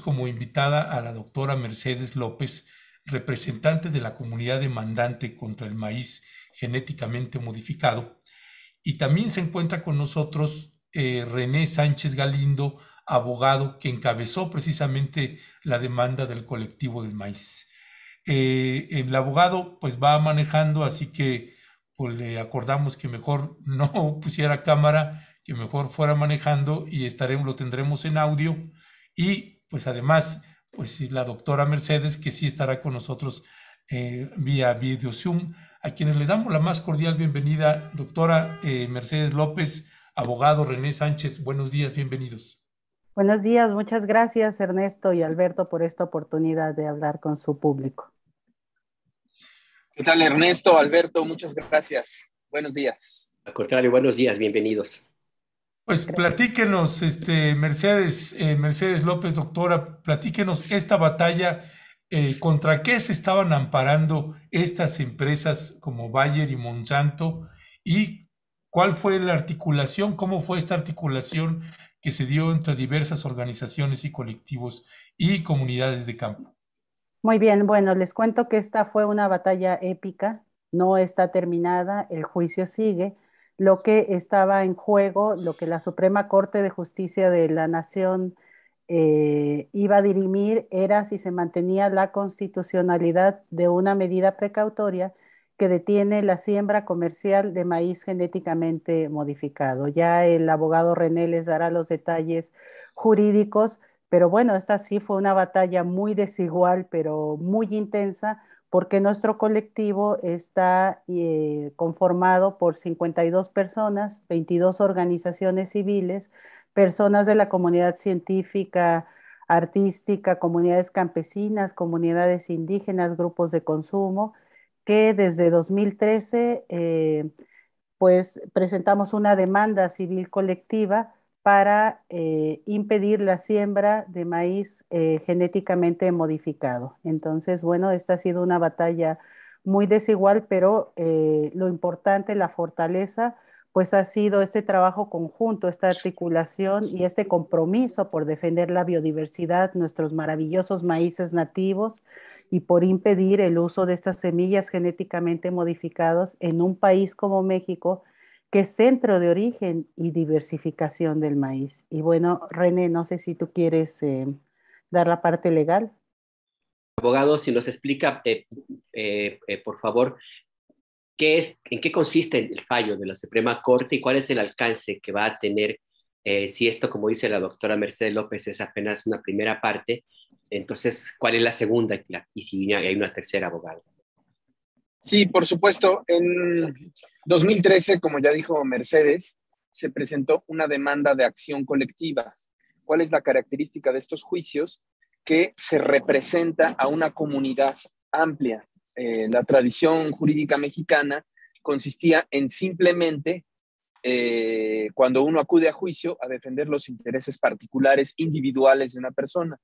como invitada a la doctora Mercedes López, representante de la comunidad demandante contra el maíz genéticamente modificado. Y también se encuentra con nosotros eh, René Sánchez Galindo, abogado que encabezó precisamente la demanda del colectivo del maíz. Eh, el abogado pues va manejando, así que pues, le acordamos que mejor no pusiera cámara, que mejor fuera manejando y estaremos, lo tendremos en audio. Y pues además, pues la doctora Mercedes, que sí estará con nosotros eh, vía video Zoom, a quienes le damos la más cordial bienvenida, doctora eh, Mercedes López, abogado René Sánchez, buenos días, bienvenidos. Buenos días, muchas gracias Ernesto y Alberto por esta oportunidad de hablar con su público. ¿Qué tal Ernesto, Alberto? Muchas gracias. Buenos días. Al contrario, buenos días, bienvenidos. Pues platíquenos, este, Mercedes, eh, Mercedes López, doctora, platíquenos esta batalla, eh, contra qué se estaban amparando estas empresas como Bayer y Monsanto y cuál fue la articulación, cómo fue esta articulación que se dio entre diversas organizaciones y colectivos y comunidades de campo. Muy bien, bueno, les cuento que esta fue una batalla épica, no está terminada, el juicio sigue lo que estaba en juego, lo que la Suprema Corte de Justicia de la Nación eh, iba a dirimir era si se mantenía la constitucionalidad de una medida precautoria que detiene la siembra comercial de maíz genéticamente modificado. Ya el abogado René les dará los detalles jurídicos, pero bueno, esta sí fue una batalla muy desigual, pero muy intensa, porque nuestro colectivo está eh, conformado por 52 personas, 22 organizaciones civiles, personas de la comunidad científica, artística, comunidades campesinas, comunidades indígenas, grupos de consumo, que desde 2013 eh, pues presentamos una demanda civil colectiva para eh, impedir la siembra de maíz eh, genéticamente modificado. Entonces, bueno, esta ha sido una batalla muy desigual, pero eh, lo importante, la fortaleza, pues ha sido este trabajo conjunto, esta articulación y este compromiso por defender la biodiversidad, nuestros maravillosos maíces nativos y por impedir el uso de estas semillas genéticamente modificadas en un país como México que es centro de origen y diversificación del maíz. Y bueno, René, no sé si tú quieres eh, dar la parte legal. Abogado, si nos explica, eh, eh, por favor, ¿qué es, en qué consiste el fallo de la Suprema Corte y cuál es el alcance que va a tener si esto, como dice la doctora Mercedes López, es apenas una primera parte. Entonces, ¿cuál es la segunda? Y si hay una tercera, abogado. Sí, por supuesto. En 2013, como ya dijo Mercedes, se presentó una demanda de acción colectiva. ¿Cuál es la característica de estos juicios? Que se representa a una comunidad amplia. Eh, la tradición jurídica mexicana consistía en simplemente, eh, cuando uno acude a juicio, a defender los intereses particulares, individuales de una persona.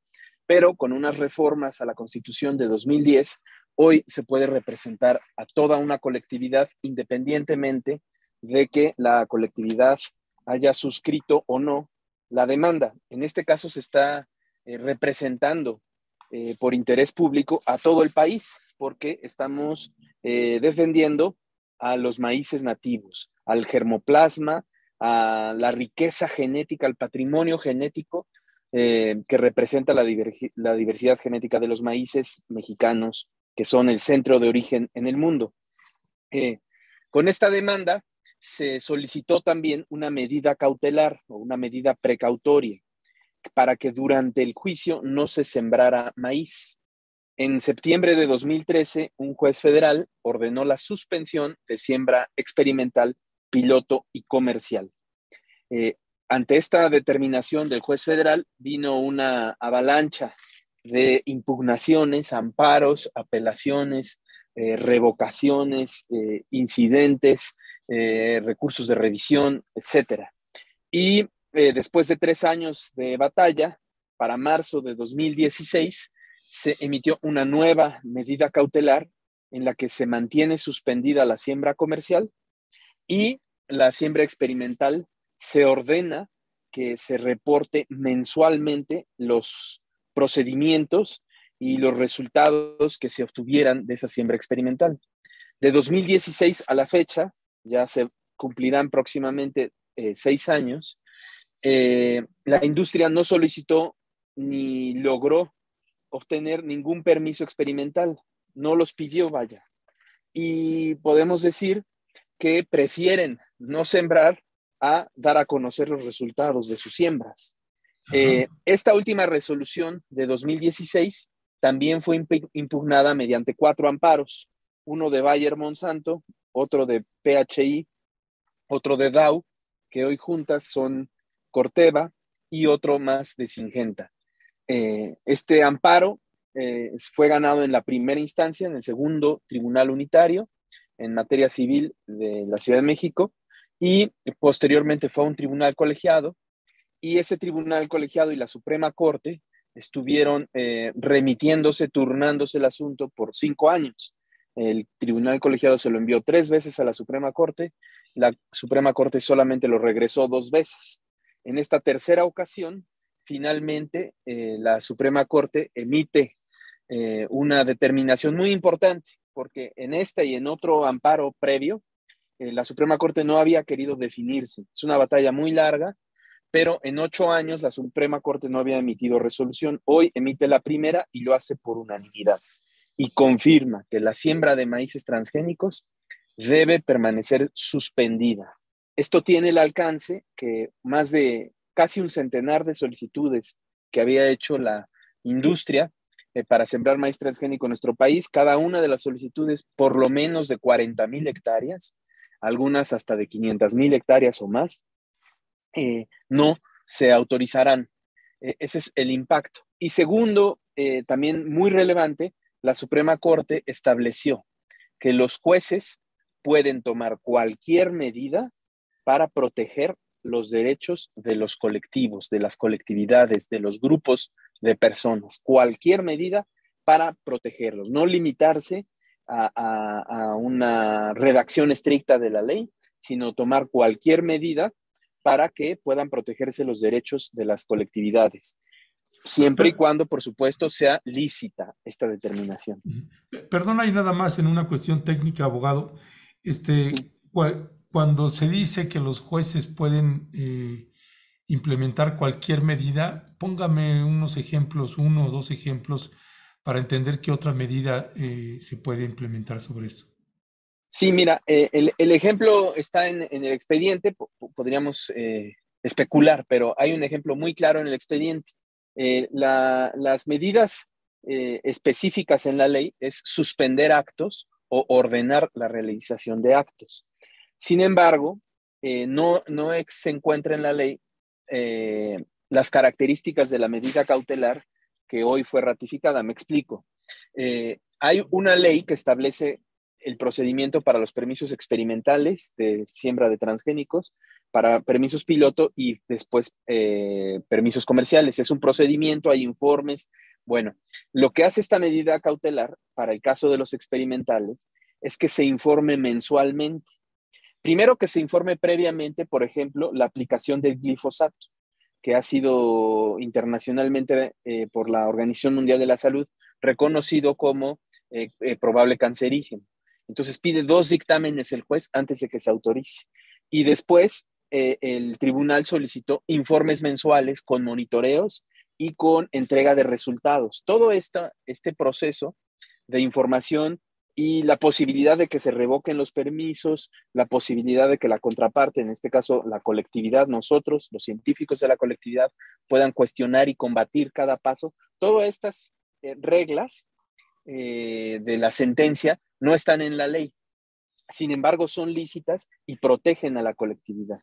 Pero con unas reformas a la Constitución de 2010, hoy se puede representar a toda una colectividad independientemente de que la colectividad haya suscrito o no la demanda. En este caso se está eh, representando eh, por interés público a todo el país porque estamos eh, defendiendo a los maíces nativos, al germoplasma, a la riqueza genética, al patrimonio genético que representa la, la, diversidad genética de los maíces mexicanos que son el centro de origen en el mundo. Eh, con esta demanda se solicitó también una medida cautelar o una medida precautoria para que durante el juicio no se sembrara maíz. En septiembre de 2013, un juez federal ordenó la suspensión de siembra experimental, piloto y comercial. Eh, ante esta determinación del juez federal vino una avalancha de impugnaciones, amparos, apelaciones, eh, revocaciones, eh, incidentes, eh, recursos de revisión, etc. Y después de tres años de batalla, para marzo de 2016, se emitió una nueva medida cautelar en la que se mantiene suspendida la siembra comercial y la siembra experimental se ordena que se reporte mensualmente los procedimientos y los resultados que se obtuvieran de esa siembra experimental. De 2016 a la fecha, ya se cumplirán próximamente eh, seis años, eh, la industria no solicitó ni logró obtener ningún permiso experimental, no los pidió, vaya. Y podemos decir que prefieren no sembrar a dar a conocer los resultados de sus siembras. Eh, esta última resolución de 2016 también fue impugnada mediante cuatro amparos, uno de Bayer Monsanto, otro de PHI, otro de Dow, que hoy juntas son Corteva, y otro más de Singenta. Eh, este amparo eh, fue ganado en la primera instancia, en el segundo Tribunal Unitario, en materia civil de la Ciudad de México, y posteriormente fue a un tribunal colegiado y ese tribunal colegiado y la Suprema Corte estuvieron eh, remitiéndose, turnándose el asunto por cinco años. El tribunal colegiado se lo envió tres veces a la Suprema Corte, la Suprema Corte solamente lo regresó dos veces. En esta tercera ocasión, finalmente, eh, la Suprema Corte emite eh, una determinación muy importante, porque en esta y en otro amparo previo, la Suprema Corte no había querido definirse. Es una batalla muy larga, pero en ocho años la Suprema Corte no había emitido resolución. Hoy emite la primera y lo hace por unanimidad y confirma que la siembra de maíces transgénicos debe permanecer suspendida. Esto tiene el alcance que más de casi un centenar de solicitudes que había hecho la industria eh, para sembrar maíz transgénico en nuestro país, cada una de las solicitudes por lo menos de 40 mil hectáreas, algunas hasta de 500 mil hectáreas o más, eh, no se autorizarán. E-, ese es el impacto. Y segundo, eh, también muy relevante, la Suprema Corte estableció que los jueces pueden tomar cualquier medida para proteger los derechos de los colectivos, de las colectividades, de los grupos de personas, cualquier medida para protegerlos, no limitarse a una redacción estricta de la ley, sino tomar cualquier medida para que puedan protegerse los derechos de las colectividades, siempre y cuando, por supuesto, sea lícita esta determinación. Eh, Perdón, hay nada más en una cuestión técnica, abogado. Este, Cuando se dice que los jueces pueden eh, implementar cualquier medida, póngame unos ejemplos, uno o dos ejemplos, para entender qué otra medida eh, se puede implementar sobre esto. Sí, mira, eh, el, ejemplo está en, el expediente, podríamos eh, especular, pero hay un ejemplo muy claro en el expediente. Eh, las medidas específicas en la ley es suspender actos o ordenar la realización de actos. Sin embargo, no, no se encuentra en la ley las características de la medida cautelar que hoy fue ratificada. Me explico. hay una ley que establece el procedimiento para los permisos experimentales de siembra de transgénicos, para permisos piloto y después eh, permisos comerciales. Es un procedimiento, hay informes. Bueno, lo que hace esta medida cautelar para el caso de los experimentales es que se informe mensualmente. Primero que se informe previamente, por ejemplo, la aplicación del glifosato, que ha sido internacionalmente eh, por la Organización Mundial de la Salud reconocido como eh, probable cancerígeno. Entonces pide dos dictámenes el juez antes de que se autorice. Y después eh, el tribunal solicitó informes mensuales con monitoreos y con entrega de resultados. Todo esta, este proceso de información y la posibilidad de que se revoquen los permisos, la posibilidad de que la contraparte, en este caso la colectividad, nosotros, los científicos de la colectividad, puedan cuestionar y combatir cada paso. Todas estas eh, reglas eh, de la sentencia no están en la ley. Sin embargo, son lícitas y protegen a la colectividad.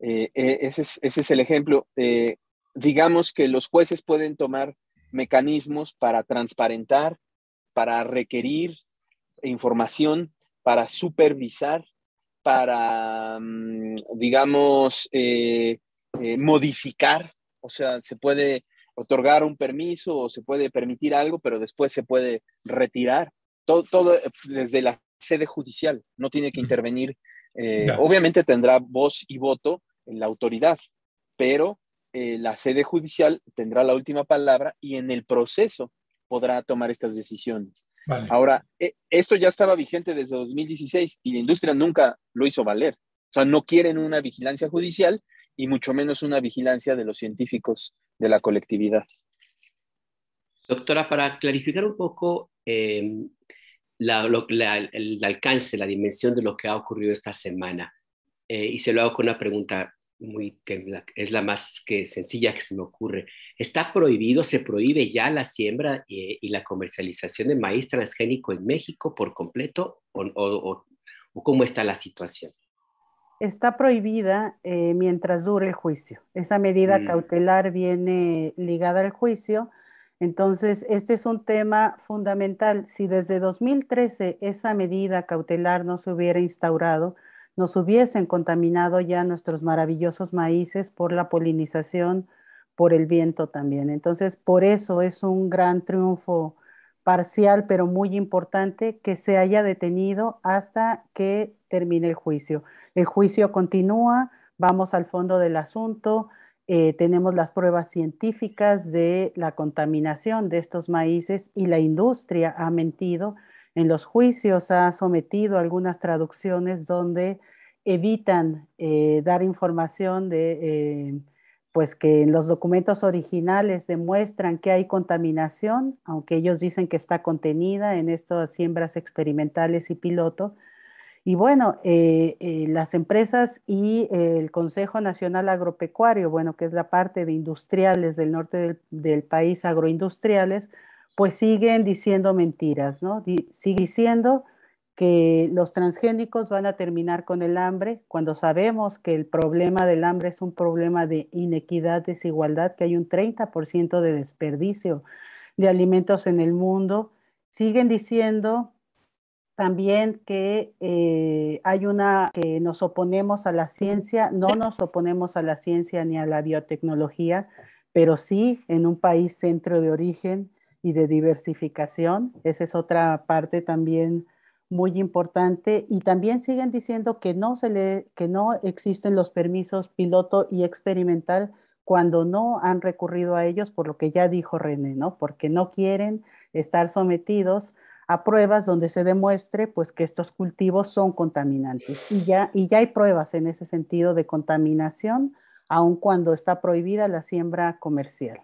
Eh, eh, ese, es, el ejemplo. Eh, digamos que los jueces pueden tomar mecanismos para transparentar, para requerir información, para supervisar, para, mm, digamos, modificar. O sea, se puede otorgar un permiso o se puede permitir algo, pero después se puede retirar todo, eh, desde la sede judicial, no tiene que intervenir. Eh, obviamente tendrá voz y voto en la autoridad, pero eh, la sede judicial tendrá la última palabra y en el proceso podrá tomar estas decisiones. Ahora, e, esto ya estaba vigente desde 2016 y la industria nunca lo hizo valer. O sea, no quieren una vigilancia judicial y mucho menos una vigilancia de los científicos de la colectividad. Doctora, para clarificar un poco, el alcance, la dimensión de lo que ha ocurrido esta semana. Eh, y se lo hago con una pregunta muy es la más que sencilla que se me ocurre. ¿Está prohibido, se prohíbe ya la siembra eh, y, la comercialización de maíz transgénico en México por completo o, cómo está la situación? Está prohibida eh, mientras dure el juicio. Esa medida mm. cautelar viene ligada al juicio entonces, este es un tema fundamental. Si desde 2013 esa medida cautelar no se hubiera instaurado, nos hubiesen contaminado ya nuestros maravillosos maíces por la polinización, por el viento también. Entonces, por eso es un gran triunfo parcial, pero muy importante, que se haya detenido hasta que termine el juicio. El juicio continúa, vamos al fondo del asunto, eh, tenemos las pruebas científicas de la contaminación de estos maíces y la industria ha mentido. En los juicios ha sometido algunas traducciones donde evitan eh, dar información de, eh, pues que en los documentos originales demuestran que hay contaminación, aunque ellos dicen que está contenida en estas siembras experimentales y piloto, y bueno, eh, eh, las empresas y el Consejo Nacional Agropecuario, bueno, que es la parte de industriales del norte del, país, agroindustriales, pues siguen diciendo mentiras, ¿no? sigue diciendo que los transgénicos van a terminar con el hambre, cuando sabemos que el problema del hambre es un problema de inequidad, desigualdad, que hay un 30% de desperdicio de alimentos en el mundo, siguen diciendo también que eh, hay una que nos oponemos a la ciencia, no nos oponemos a la ciencia ni a la biotecnología, pero sí en un país centro de origen y de diversificación. Esa es otra parte también muy importante. Y también siguen diciendo que no, que no existen los permisos piloto y experimental cuando no han recurrido a ellos, por lo que ya dijo René, ¿no? Porque no quieren estar sometidos a pruebas donde se demuestre pues que estos cultivos son contaminantes. Y ya, y ya hay pruebas en ese sentido de contaminación, aun cuando está prohibida la siembra comercial.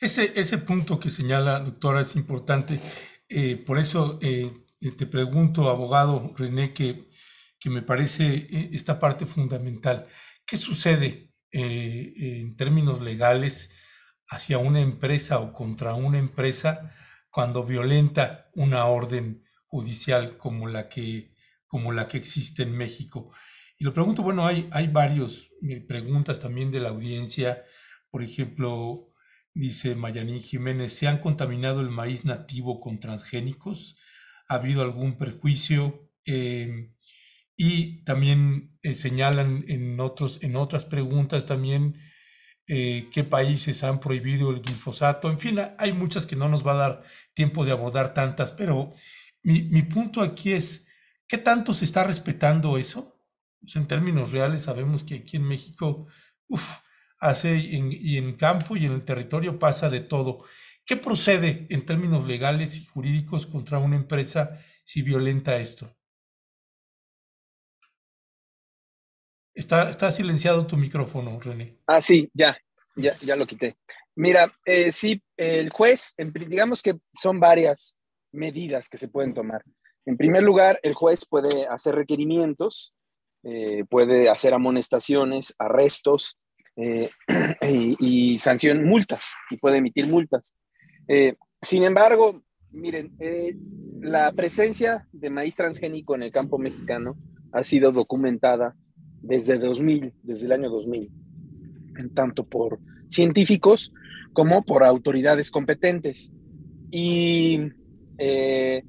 Ese, ese punto que señala, doctora, es importante. Eh, por eso eh, eh, te pregunto, abogado René, que, que me parece esta parte fundamental. ¿Qué sucede en términos legales hacia una empresa o contra una empresa cuando violenta una orden judicial como la que, como la que existe en México. Y lo pregunto, bueno, hay, hay varias eh, preguntas también de la audiencia. Por ejemplo, dice Mayanín Jiménez, ¿se han contaminado el maíz nativo con transgénicos? ¿Ha habido algún perjuicio? Em, y también eh, señalan en, otros, en otras preguntas también eh, qué países han prohibido el glifosato, en fin, hay muchas que no nos va a dar tiempo de abordar tantas, pero mi, punto aquí es, ¿qué tanto se está respetando eso? en términos reales sabemos que aquí en México, hace y en campo y en el territorio pasa de todo. ¿Qué procede en términos legales y jurídicos contra una empresa si violenta esto? Está, silenciado tu micrófono, René. Ah, sí, ya, ya, lo quité. Mira, eh, sí, el juez, digamos que son varias medidas que se pueden tomar. En primer lugar, el juez puede hacer requerimientos, eh, puede hacer amonestaciones, arrestos eh, y, y, sanción multas, y puede emitir multas. sin embargo, miren, la presencia de maíz transgénico en el campo mexicano ha sido documentada desde 2000, desde el año 2000, tanto por científicos como por autoridades competentes. Y eh,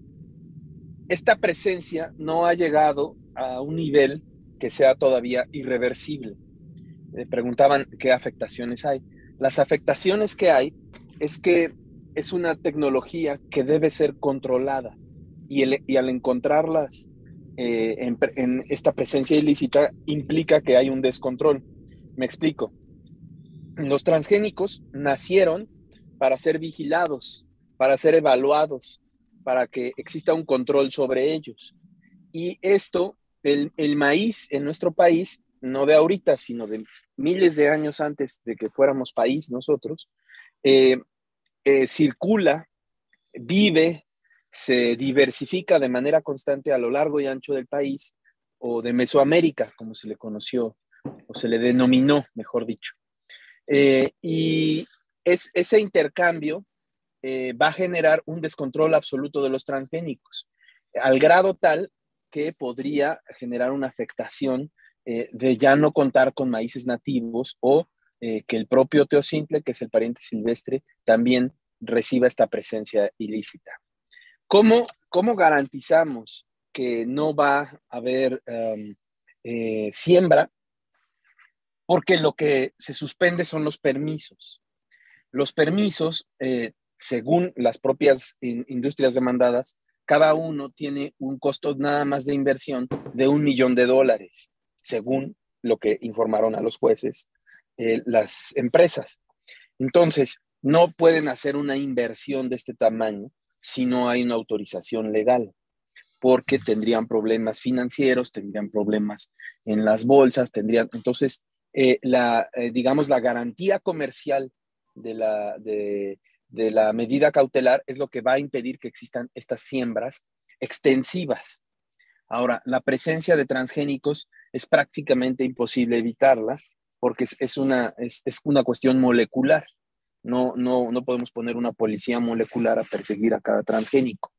esta presencia no ha llegado a un nivel que sea todavía irreversible. preguntaban qué afectaciones hay. Las afectaciones que hay es que es una tecnología que debe ser controlada y al encontrarlas eh, en, esta presencia ilícita implica que hay un descontrol. Me explico. Los transgénicos nacieron para ser vigilados, para ser evaluados, para que exista un control sobre ellos. Y esto, el, maíz en nuestro país, no de ahorita, sino de miles de años antes de que fuéramos país nosotros, eh, eh, circula, vive, se diversifica de manera constante a lo largo y ancho del país o de Mesoamérica, como se le conoció o se le denominó, mejor dicho. Eh, y es, ese intercambio eh, va a generar un descontrol absoluto de los transgénicos, al grado tal que podría generar una afectación eh, de ya no contar con maíces nativos o que el propio teosintle, que es el pariente silvestre, también reciba esta presencia ilícita. ¿Cómo, garantizamos que no va a haber em, eh, siembra? Porque lo que se suspende son los permisos. Los permisos, eh, según las propias industrias demandadas, cada uno tiene un costo nada más de inversión de un millón de dólares, según lo que informaron a los jueces eh, las empresas. Entonces, no pueden hacer una inversión de este tamaño si no hay una autorización legal, porque tendrían problemas financieros, tendrían problemas en las bolsas, tendrían, entonces, eh, la, eh, digamos, la garantía comercial de la, medida cautelar es lo que va a impedir que existan estas siembras extensivas. Ahora, la presencia de transgénicos es prácticamente imposible evitarla porque es, es, una cuestión molecular. No, no, podemos poner una policía molecular a perseguir a cada transgénico.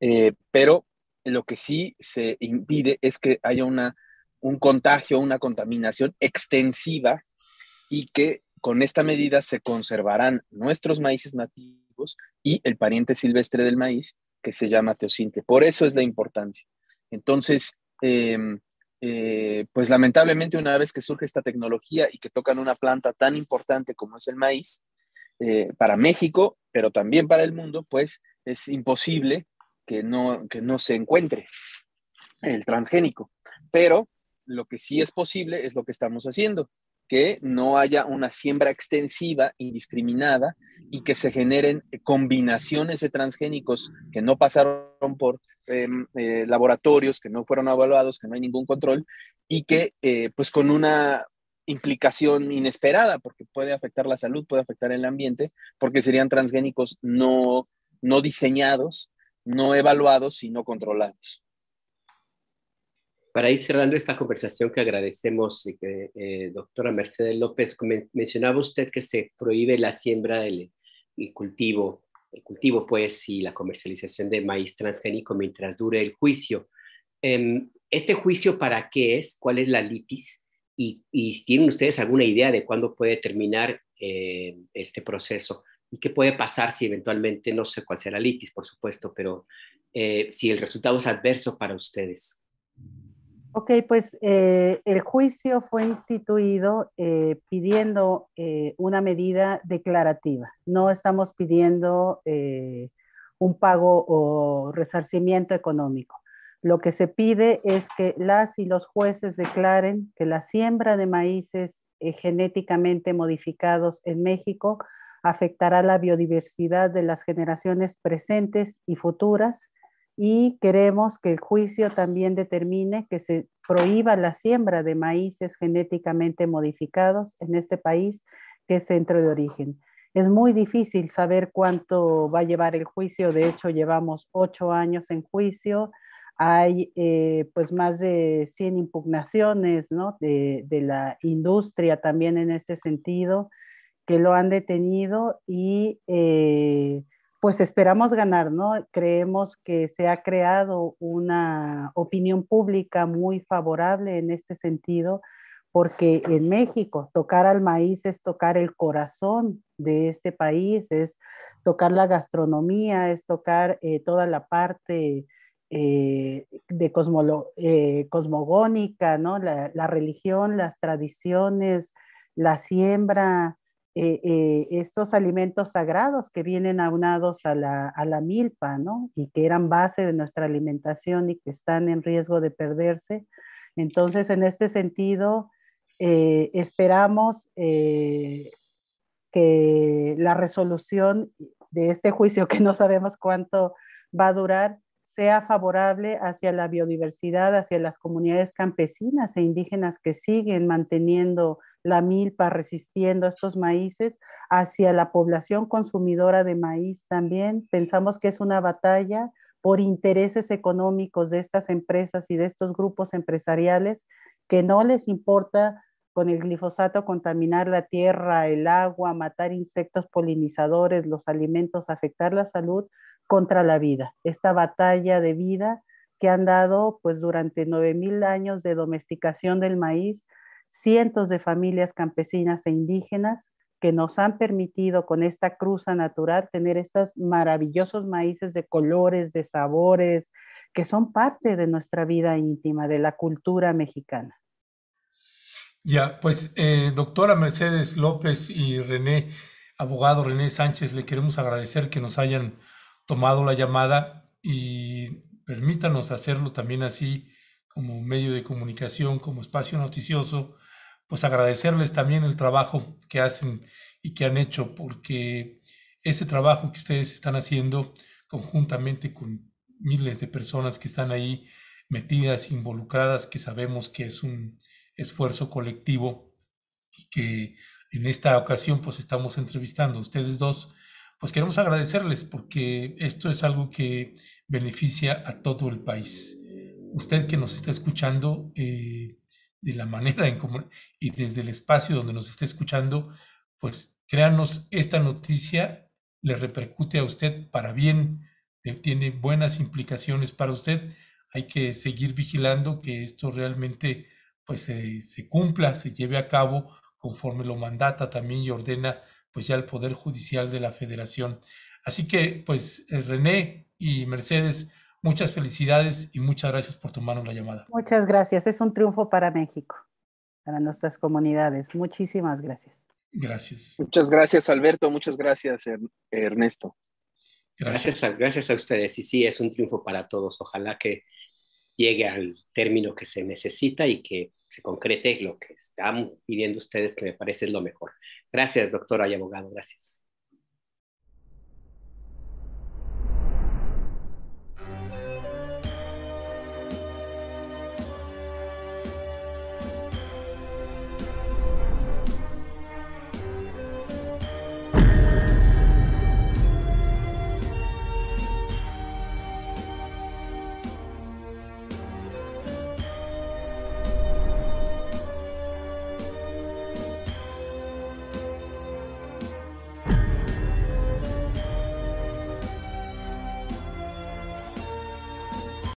Eh, pero lo que sí se impide es que haya un contagio, una contaminación extensiva y que con esta medida se conservarán nuestros maíces nativos y el pariente silvestre del maíz que se llama teosinte. Por eso es la importancia. Entonces, em, eh, pues lamentablemente una vez que surge esta tecnología y que tocan una planta tan importante como es el maíz, eh, para México, pero también para el mundo, pues es imposible que no, no se encuentre el transgénico. Pero lo que sí es posible es lo que estamos haciendo, que no haya una siembra extensiva, y indiscriminada, y que se generen combinaciones de transgénicos que no pasaron por em, eh, laboratorios, que no fueron evaluados, que no hay ningún control, y que eh, pues con una implicación inesperada, porque puede afectar la salud, puede afectar el ambiente, porque serían transgénicos no, no diseñados, no evaluados y no controlados. Para ir cerrando esta conversación que agradecemos, eh, doctora Mercedes López, mencionaba usted que se prohíbe la siembra del cultivo, el cultivo pues y la comercialización de maíz transgénico mientras dure el juicio. Em, ¿Este juicio para qué es? ¿Cuál es la litis? y, tienen ustedes alguna idea de cuándo puede terminar eh, este proceso y qué puede pasar si eventualmente, no sé cuál sea la litis, por supuesto, pero eh, si el resultado es adverso para ustedes. Ok, pues eh, el juicio fue instituido pidiendo una medida declarativa. No estamos pidiendo un pago o resarcimiento económico. Lo que se pide es que las y los jueces declaren que la siembra de maíces eh, genéticamente modificados en México afectará la biodiversidad de las generaciones presentes y futuras y queremos que el juicio también determine que se prohíba la siembra de maíces genéticamente modificados en este país que es centro de origen. Es muy difícil saber cuánto va a llevar el juicio, de hecho llevamos ocho años en juicio, hay eh, pues más de 100 impugnaciones de, la industria también en ese sentido que lo han detenido y eh, pues esperamos ganar, ¿no? Creemos que se ha creado una opinión pública muy favorable en este sentido porque en México tocar al maíz es tocar el corazón de este país, es tocar la gastronomía, es tocar eh, toda la parte eh, de eh, cosmogónica, ¿no? La, religión, las tradiciones, la siembra, eh, estos alimentos sagrados que vienen aunados a la, milpa y que eran base de nuestra alimentación y que están en riesgo de perderse. Entonces, en este sentido, esperamos que la resolución de este juicio, que no sabemos cuánto va a durar, sea favorable hacia la biodiversidad, hacia las comunidades campesinas e indígenas que siguen manteniendo la milpa, resistiendo a estos maíces, hacia la población consumidora de maíz también. Pensamos que es una batalla por intereses económicos de estas empresas y de estos grupos empresariales que no les importa con el glifosato contaminar la tierra, el agua, matar insectos polinizadores, los alimentos, afectar la salud, contra la vida, esta batalla de vida que han dado pues durante 9.000 años de domesticación del maíz, cientos de familias campesinas e indígenas que nos han permitido con esta cruza natural tener estos maravillosos maíces de colores, de sabores, que son parte de nuestra vida íntima, de la cultura mexicana. Ya, pues eh, doctora Mercedes López y René, abogado René Sánchez, le queremos agradecer que nos hayan tomado la llamada y permítanos hacerlo también así como medio de comunicación, como espacio noticioso, pues agradecerles también el trabajo que hacen y que han hecho, porque ese trabajo que ustedes están haciendo conjuntamente con miles de personas que están ahí metidas, involucradas, que sabemos que es un esfuerzo colectivo y que en esta ocasión pues estamos entrevistando a ustedes dos pues queremos agradecerles porque esto es algo que beneficia a todo el país. Usted que nos está escuchando eh, de la manera en y desde el espacio donde nos está escuchando, pues créanos, esta noticia le repercute a usted para bien, tiene buenas implicaciones para usted. Hay que seguir vigilando que esto realmente pues se cumpla, se lleve a cabo conforme lo mandata también y ordena pues ya el Poder Judicial de la Federación. Así que, pues, eh, René y Mercedes, muchas felicidades y muchas gracias por tomarnos la llamada. Muchas gracias, es un triunfo para México, para nuestras comunidades. Muchísimas gracias. Gracias. Muchas gracias, Alberto, muchas gracias, Ernesto. Gracias. Gracias a, ustedes. Y sí, es un triunfo para todos. Ojalá que llegue al término que se necesita y que se concrete lo que están pidiendo ustedes, que me parece lo mejor. Gracias, doctora y abogado. Gracias.